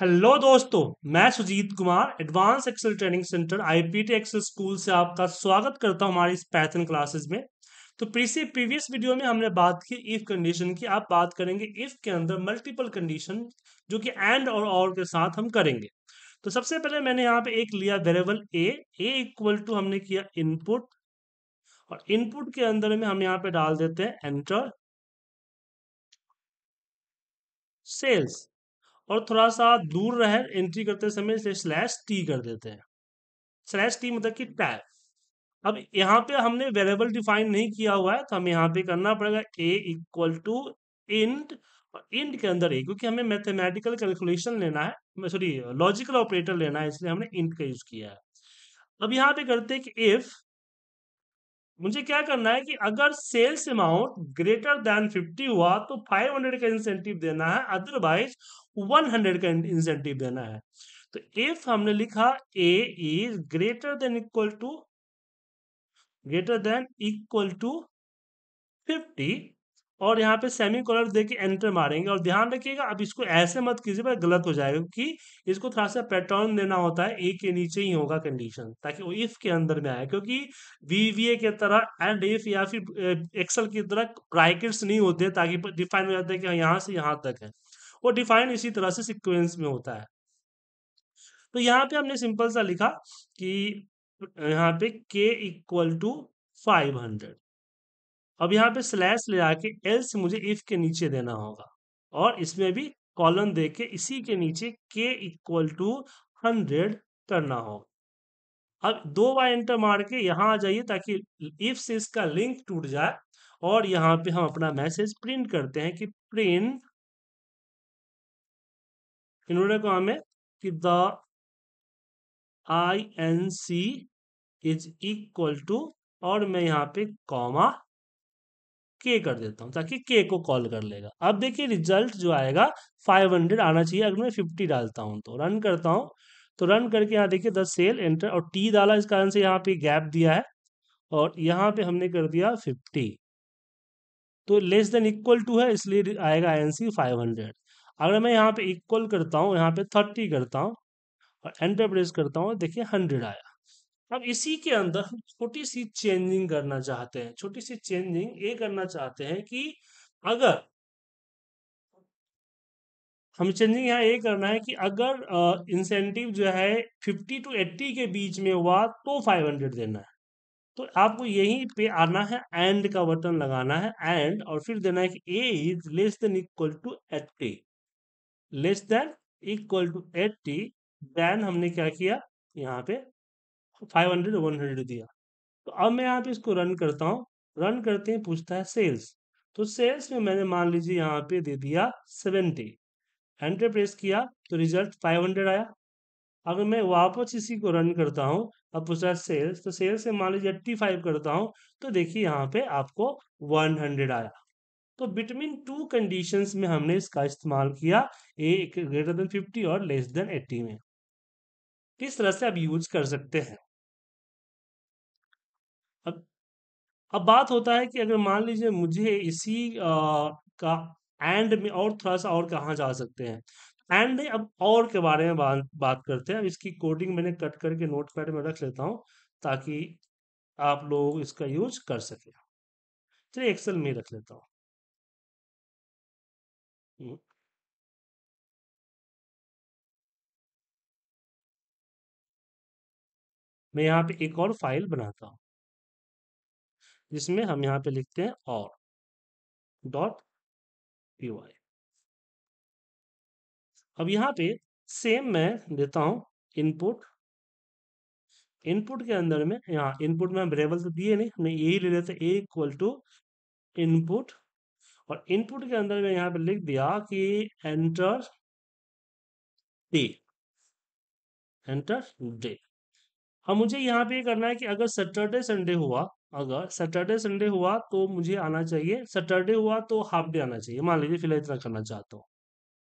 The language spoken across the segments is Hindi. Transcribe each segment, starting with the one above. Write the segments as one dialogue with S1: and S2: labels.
S1: हेलो दोस्तों मैं Sujeet Kumar advance Excel training centre IPT Excel school से आपका स्वागत करता हूं हमारी इस पैथन क्लासेस में तो प्रीवियस वीडियो में हमने बात की इफ कंडीशन की आप बात करेंगे इफ के अंदर मल्टीपल कंडीशन जो कि एंड और और के साथ हम करेंगे तो सबसे पहले मैंने यहाँ पे एक लिया variable A A equal to हमने किया इनपुट और इनपुट के अंदर में हम यहाँ पे डाल देते हैं एंटर सेल्स और थोड़ा सा दूर रह एंट्री करते समय इसे स्लैश टी कर देते हैं स्लैश टी मतलब कि टैप अब यहाँ पे हमने वेरिएबल डिफाइन नहीं किया हुआ है तो हमें यहाँ पे करना पड़ेगा ए इक्वल टू इंट और इंट के अंदर ए क्योंकि हमें मैथमेटिकल कैलकुलेशन लेना है सॉरी लॉजिकल ऑपरेटर लेना है इसलिए हमने इंट का यूज किया है अब यहाँ पे करते हैं कि इफ मुझे क्या करना है कि अगर सेल्स अमाउंट ग्रेटर देन 50 हुआ तो 500 का इंसेंटिव देना है अदरवाइज 100 का इंसेंटिव देना है तो इफ हमने लिखा A is greater than equal to greater than equal to और यहाँ पे सेमी कॉलर दे के एंटर मारेंगे और ध्यान रखिएगा अब इसको ऐसे मत कीजिए पर गलत हो जाएगा क्योंकि इसको थोड़ा सा पैटर्न देना होता है ए के नीचे ही होगा कंडीशन ताकि वो इफ के अंदर में आए क्योंकि वीवीए के तरह एंड इफ या फिर एक्सल की तरह ब्राइकेट्स नहीं होते ताकि डिफाइन हो जाता है कि हाँ, यहाँ से यहाँ तक है वो डिफाइन इसी तरह से सिक्वेंस में होता है तो यहाँ पे हमने सिंपल सा लिखा कि यहाँ पे के इक्वल टू फाइव हंड्रेड अब यहाँ पे स्लैश ले जाके एल से मुझे इफ के नीचे देना होगा और इसमें भी कॉलन दे के इसी के नीचे के इक्वल टू हंड्रेड करना होगा अब दो बार एंटर मार के यहाँ आ जाइए ताकि इफ से इसका लिंक टूट जाए
S2: और यहाँ पे हम अपना मैसेज प्रिंट करते हैं कि प्रिंट इन्होंने कहा हमें कि the I N C is equal to और मैं यहाँ पे कॉमा
S1: के कर देता हूँ ताकि के को कॉल कर लेगा अब देखिए रिजल्ट जो आएगा 500 आना चाहिए अगर मैं 50 डालता हूँ तो रन करता हूँ तो रन करके यहाँ देखिए द सेल एंटर और टी डाला इस कारण से यहाँ पे गैप दिया है और यहाँ पे हमने कर दिया 50 तो लेस देन इक्वल टू है इसलिए आएगा I N C five hundred अगर मैं यहाँ पे इक्वल करता हूँ यहाँ पे थर्टी करता हूँ और एंटर प्रेस करता हूँ देखिए हंड्रेड आया अब इसी के अंदर हम छोटी सी चेंजिंग करना चाहते हैं छोटी सी चेंजिंग ये करना चाहते हैं कि अगर हम चेंजिंग यहाँ ये करना है कि अगर इंसेंटिव जो है फिफ्टी टू एट्टी के बीच में हुआ तो फाइव हंड्रेड देना है तो आपको यहीं पे आना है एंड का बटन लगाना है एंड और फिर देना है कि A is less than equal to eighty less than equal to eighty then हमने क्या किया यहाँ पे फाइव हंड्रेड वन हंड्रेड दिया तो अब मैं यहाँ पे इसको रन करता हूँ रन करते हैं पूछता है सेल्स तो सेल्स में मैंने मान लीजिए यहाँ पे दे दिया सेवेंटी एंटर प्रेस किया तो रिजल्ट फाइव हंड्रेड आया अगर मैं वापस इसी को रन करता हूँ अब है सेल्स तो सेल्स से मान लीजिए एट्टी फाइव करता हूँ तो देखिए यहाँ पे आपको वन हंड्रेड आया तो बिटवीन टू कंडीशंस में हमने इसका इस्तेमाल किया ए ग्रेटर देन फिफ्टी और लेस देन एट्टी में इस तरह से आप यूज कर सकते हैं अब अब बात होता है कि अगर मान लीजिए मुझे इसी आ, का एंड में और थोड़ा सा और कहाँ जा सकते हैं एंड में अब और के बारे में बात बात करते हैं अब इसकी कोडिंग मैंने कट करके नोट पैड में रख लेता
S2: हूँ ताकि आप लोग इसका यूज कर सके चलिए एक्सेल में रख लेता हूँ हम्म। मैं यहाँ पे एक और फाइल बनाता हूँ जिसमें हम यहाँ पे लिखते हैं और डॉट पी वाई अब यहाँ पे सेम मैं देता हूँ इनपुट
S1: इनपुट के अंदर में यहाँ इनपुट में वेरिएबल तो दिए नहीं हमने यही ले लेते ए इक्वल टू इनपुट और इनपुट के अंदर में यहाँ पे लिख दिया कि एंटर डे एंटर डे अब मुझे यहाँ पे करना है कि अगर सैटरडे संडे हुआ अगर सैटरडे संडे हुआ तो मुझे आना चाहिए सैटरडे हुआ तो हाफ डे आना चाहिए मान लीजिए फिलहाल इतना करना चाहता हूँ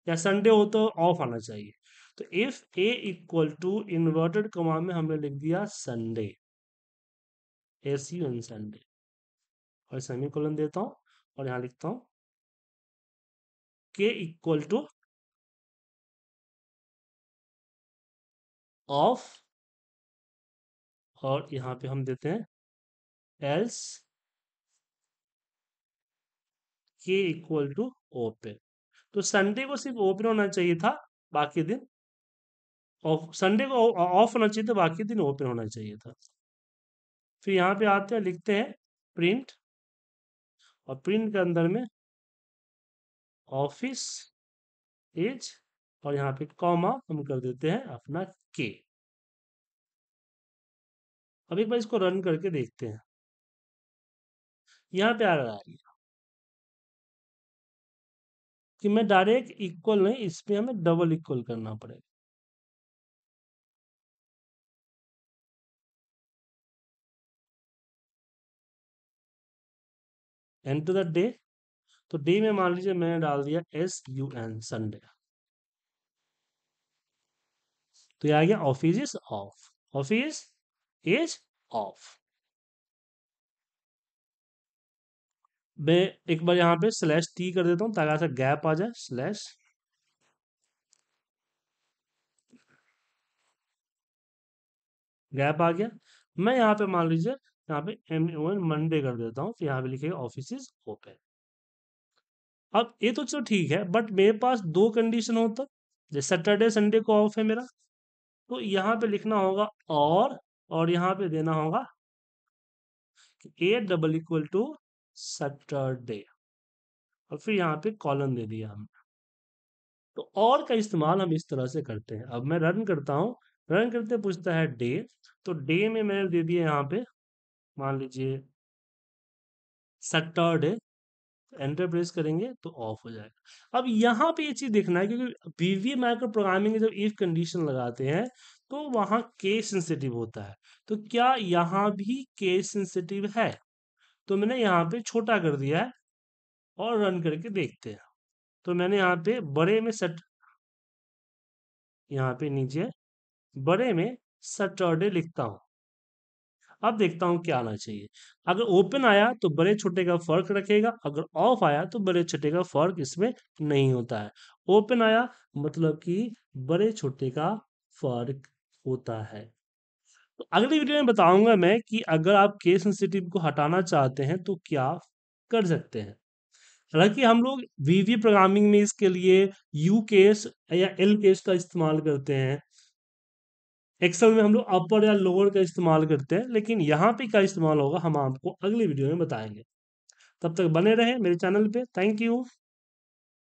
S1: या संडे हो तो ऑफ आना चाहिए तो if A equal to inverted comma में हमने लिख दिया
S2: Sunday A C N Sunday और सेमी कॉलन देता हूं और यहाँ लिखता हूं के इक्वल टू ऑफ और यहाँ पे हम देते हैं else
S1: k equal to open तो संडे को सिर्फ ओपन होना चाहिए था बाकी दिन ऑफ संडे को ऑफ होना चाहिए था बाकी दिन ओपन होना चाहिए
S2: था फिर यहाँ पे आते हैं लिखते हैं प्रिंट और प्रिंट के अंदर में ऑफिस एज और यहाँ पे कॉमा हम कर देते हैं अपना के अब एक बार इसको रन करके देखते हैं यहाँ पे आ रहा है कि मैं डायरेक्ट इक्वल नहीं इसमें हमें डबल इक्वल करना पड़ेगा एंड टू द डे तो डे में मान लीजिए मैंने डाल दिया एस यू एन संडे
S1: तो ये आ गया office is off office is off मैं एक बार यहाँ पे स्लैश टी कर देता हूँ ताकि ऐसा गैप आ जाए स्लैश गैप आ गया मैं यहाँ पे मान लीजिए यहाँ पे एम ओ एन मंडे कर देता हूँ तो यहाँ पे लिखेगा ऑफिस ओपन अब ये तो चलो ठीक है बट मेरे पास दो कंडीशन होता तो, जैसे सैटरडे संडे को ऑफ है मेरा तो यहाँ पे लिखना होगा और और यहाँ पे देना होगा A double equal to Saturday और फिर यहाँ पे कॉलम दे दिया हमने तो और का इस्तेमाल हम इस तरह से करते हैं अब मैं रन करता हूँ रन करते पूछता है डे तो डे में मैंने दे दिया यहाँ पे मान लीजिए सैटरडे एंटर प्रेस करेंगे तो ऑफ हो जाएगा अब यहाँ पे ये चीज देखना है क्योंकि बीवी माइक्रो प्रोग्रामिंग जब इफ कंडीशन लगाते हैं तो वहां केस सेंसिटिव होता है तो क्या यहाँ भी केस सेंसिटिव है तो मैंने यहाँ पे छोटा कर दिया है और रन करके देखते हैं तो मैंने यहाँ पे बड़े में सट यहाँ पे नीचे बड़े में सटरडे लिखता हूँ अब देखता हूँ क्या आना चाहिए अगर ओपन आया तो बड़े छोटे का फर्क रखेगा अगर ऑफ आया तो बड़े छोटे का फर्क इसमें नहीं होता है ओपन आया मतलब कि बड़े छोटे का फर्क होता है तो अगली वीडियो में बताऊंगा मैं कि अगर आप केस सेंसिटिव को हटाना चाहते हैं तो क्या कर सकते हैं हालांकि हम लोग वीवी प्रोग्रामिंग में इसके लिए यू केस या एल केस का इस्तेमाल करते हैं एक्सेल में हम लोग अपर या लोअर का इस्तेमाल करते हैं लेकिन यहाँ पे क्या इस्तेमाल होगा हम आपको अगले वीडियो में बताएंगे तब तक बने रहे मेरे चैनल पे थैंक यू